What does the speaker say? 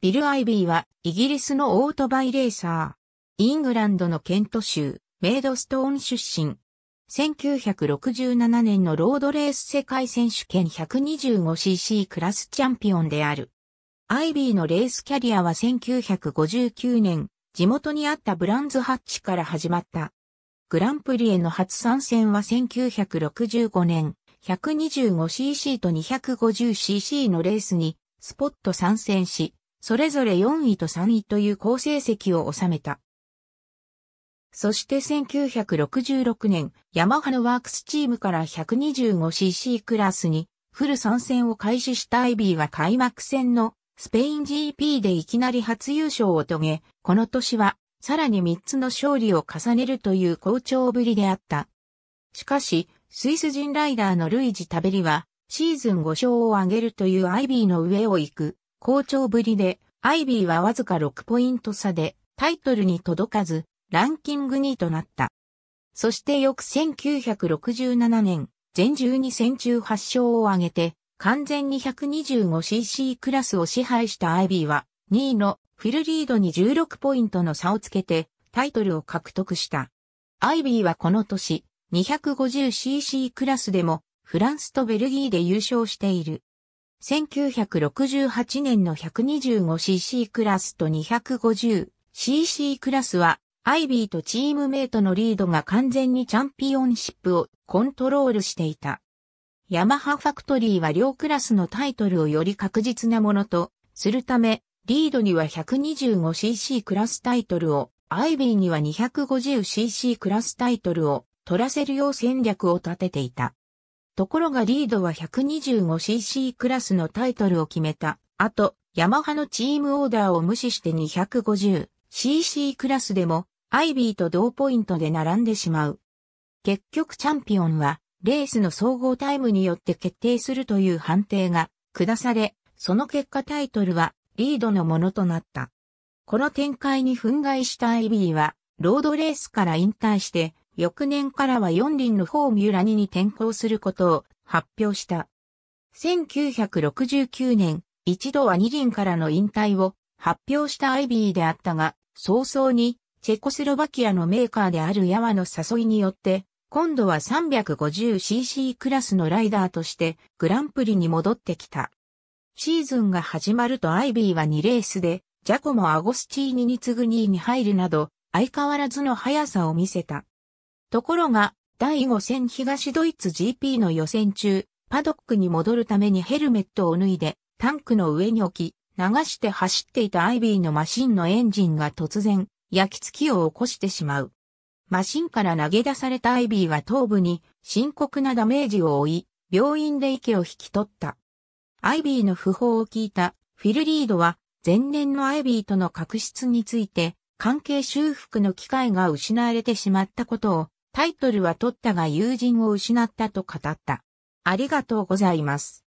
ビル・アイビーは、イギリスのオートバイレーサー。イングランドのケント州、メイドストーン出身。1967年のロードレース世界選手権 125cc クラスチャンピオンである。アイビーのレースキャリアは1959年、地元にあったブランズハッチから始まった。グランプリへの初参戦は1965年、125cc と 250cc のレースにスポット参戦し、それぞれ4位と3位という好成績を収めた。そして1966年、ヤマハのワークスチームから 125cc クラスにフル参戦を開始したアイビーは開幕戦のスペイン GP でいきなり初優勝を遂げ、この年はさらに3つの勝利を重ねるという好調ぶりであった。しかし、スイス人ライダーのルイジ・タベリはシーズン5勝を挙げるというアイビーの上を行く好調ぶりでアイビーはわずか6ポイント差でタイトルに届かず、ランキング2位となった。そして翌1967年、全12戦中8勝を挙げて、完全 225cc クラスを支配したアイビーは、2位のフィルリードに16ポイントの差をつけて、タイトルを獲得した。アイビーはこの年、250cc クラスでも、フランスとベルギーで優勝している。1968年の 125cc クラスと 250cc クラスは、アイビーとチームメイトのリードが完全にチャンピオンシップをコントロールしていた。ヤマハファクトリーは両クラスのタイトルをより確実なものとするため、リードには 125cc クラスタイトルを、アイビーには 250cc クラスタイトルを取らせるよう戦略を立てていた。ところがリードは 125cc クラスのタイトルを決めた。あと、ヤマハのチームオーダーを無視して 250cc クラスでも、アイビーと同ポイントで並んでしまう。結局チャンピオンは、レースの総合タイムによって決定するという判定が下され、その結果タイトルはリードのものとなった。この展開に憤慨したアイビーは、ロードレースから引退して、翌年からは四輪のフォーミュラにに転向することを発表した。1969年、一度は二輪からの引退を発表したアイビーであったが、早々にチェコスロバキアのメーカーであるヤワの誘いによって、今度は 350cc クラスのライダーとしてグランプリに戻ってきた。シーズンが始まるとアイビーは2レースで、ジャコもアゴスチーニに次ぐ2位に入るなど、相変わらずの速さを見せた。ところが、第5戦東ドイツ GP の予選中、パドックに戻るためにヘルメットを脱いで、タンクの上に置き、流して走っていたアイビーのマシンのエンジンが突然、焼き付きを起こしてしまう。マシンから投げ出されたアイビーは頭部に深刻なダメージを負い、病院で息を引き取った。アイビーの訃報を聞いたフィルリードは前年のアイビーとの確執について関係修復の機会が失われてしまったことをタイトルは取ったが友人を失ったと語った。ありがとうございます。